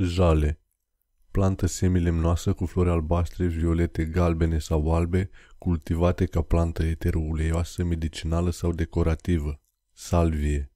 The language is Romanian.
Jale Plantă semilemnoasă cu flori albastre, violete, galbene sau albe, cultivate ca plantă eteruleioasă, medicinală sau decorativă. Salvie